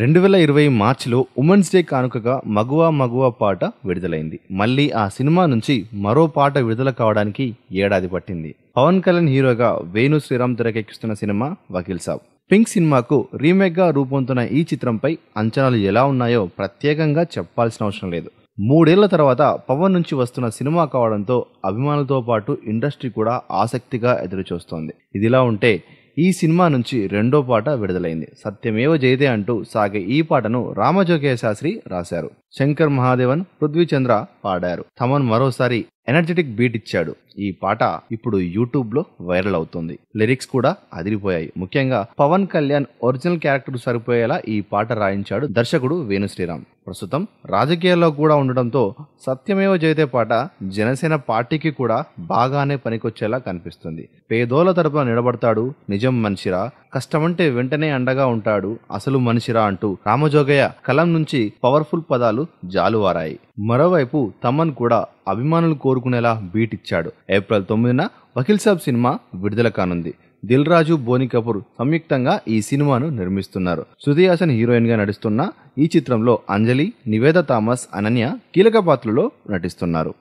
రెండు వేల ఇరవై మార్చిలో ఉమెన్స్ డే కానుకగా మగువా మగువా పాట విడుదలైంది మళ్ళీ ఆ సినిమా నుంచి మరో పాట విడుదల కావడానికి ఏడాది పట్టింది పవన్ కళ్యాణ్ హీరోగా వేణు శ్రీరామ్ తెరకెక్కిస్తున్న సినిమా వకీల్ సాబ్ పింక్ సినిమాకు రీమేక్గా రూపొందుతున్న ఈ చిత్రంపై అంచనాలు ఎలా ఉన్నాయో ప్రత్యేకంగా చెప్పాల్సిన అవసరం లేదు మూడేళ్ల తర్వాత పవన్ నుంచి వస్తున్న సినిమా కావడంతో అభిమానులతో పాటు ఇండస్ట్రీ కూడా ఆసక్తిగా ఎదురుచూస్తోంది ఇదిలా ఉంటే ఈ సినిమా నుంచి రెండో పాట విడుదలైంది సత్యమేవ జయతే అంటూ సాగే ఈ పాటను రామజోగయ్య శాస్త్రి రాశారు శంకర్ మహాదేవన్ పృథ్వీచంద్ర పాడారు తమన్ మరోసారి ఎనర్జెటిక్ బీట్ ఇచ్చాడు ఈ పాట ఇప్పుడు యూట్యూబ్లో వైరల్ అవుతుంది లిరిక్స్ కూడా అదిరిపోయాయి ముఖ్యంగా పవన్ కళ్యాణ్ ఒరిజినల్ క్యారెక్టర్ సరిపోయేలా ఈ పాట రాయించాడు దర్శకుడు వేణు శ్రీరామ్ ప్రస్తుతం రాజకీయాల్లో కూడా ఉండడంతో సత్యమేవ జయతే పాట జనసేన పార్టీకి కూడా బాగానే పనికొచ్చేలా కనిపిస్తుంది పేదోల తరపున నిలబడతాడు నిజం మనిషిరా కష్టమంటే వెంటనే అండగా ఉంటాడు అసలు మనిషిరా అంటూ రామజోగయ్య కలం నుంచి పవర్ఫుల్ పదాలు జాలువారాయి మరోవైపు తమన్ కూడా అభిమానులు కోరుకునేలా బీట్ ఇచ్చాడు ఏప్రిల్ తొమ్మిదిన వకీల్ సాబ్ సినిమా విడుదల కానుంది దిల్ రాజు బోని కపూర్ సంయుక్తంగా ఈ సినిమాను నిర్మిస్తున్నారు సుధీ హాసన్ గా నటిస్తున్న ఈ చిత్రంలో అంజలి నివేద థామస్ అనన్య కీలక పాత్రలో నటిస్తున్నారు